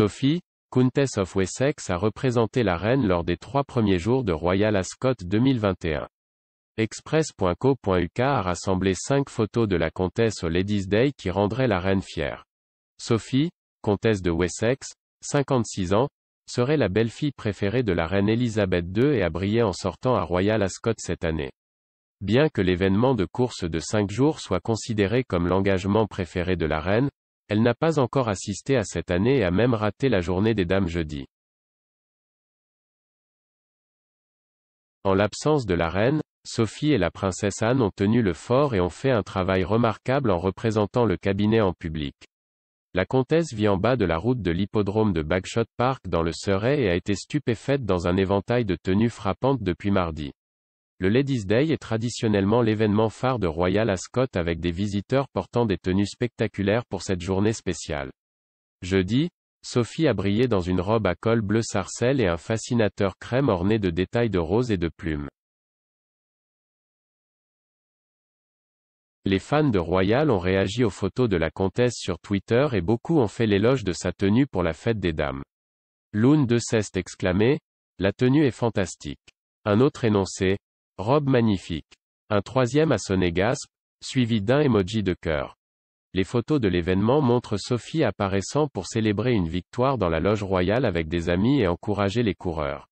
Sophie, Countess of Wessex a représenté la reine lors des trois premiers jours de Royal Ascot 2021. Express.co.uk a rassemblé cinq photos de la comtesse au Ladies Day qui rendraient la reine fière. Sophie, comtesse de Wessex, 56 ans, serait la belle-fille préférée de la reine Elisabeth II et a brillé en sortant à Royal Ascot cette année. Bien que l'événement de course de cinq jours soit considéré comme l'engagement préféré de la reine, elle n'a pas encore assisté à cette année et a même raté la journée des dames jeudi. En l'absence de la reine, Sophie et la princesse Anne ont tenu le fort et ont fait un travail remarquable en représentant le cabinet en public. La comtesse vit en bas de la route de l'hippodrome de Bagshot Park dans le Surrey et a été stupéfaite dans un éventail de tenues frappantes depuis mardi. Le Ladies Day est traditionnellement l'événement phare de Royal Ascot avec des visiteurs portant des tenues spectaculaires pour cette journée spéciale. Jeudi, Sophie a brillé dans une robe à col bleu sarcelle et un fascinateur crème orné de détails de rose et de plumes. Les fans de Royal ont réagi aux photos de la comtesse sur Twitter et beaucoup ont fait l'éloge de sa tenue pour la fête des dames. Lune de Ceste exclamait, La tenue est fantastique. Un autre énoncé, Robe magnifique. Un troisième à gasp, suivi d'un emoji de cœur. Les photos de l'événement montrent Sophie apparaissant pour célébrer une victoire dans la loge royale avec des amis et encourager les coureurs.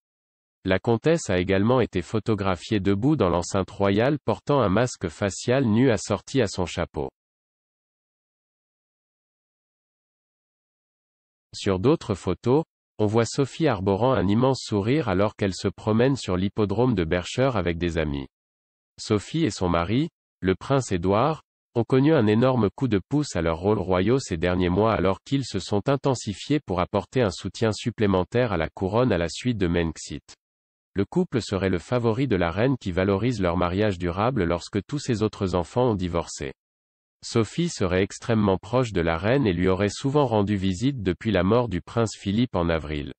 La comtesse a également été photographiée debout dans l'enceinte royale portant un masque facial nu assorti à son chapeau. Sur d'autres photos, on voit Sophie arborant un immense sourire alors qu'elle se promène sur l'hippodrome de Bercher avec des amis. Sophie et son mari, le prince Édouard, ont connu un énorme coup de pouce à leur rôle royaux ces derniers mois alors qu'ils se sont intensifiés pour apporter un soutien supplémentaire à la couronne à la suite de Menxit. Le couple serait le favori de la reine qui valorise leur mariage durable lorsque tous ses autres enfants ont divorcé. Sophie serait extrêmement proche de la reine et lui aurait souvent rendu visite depuis la mort du prince Philippe en avril.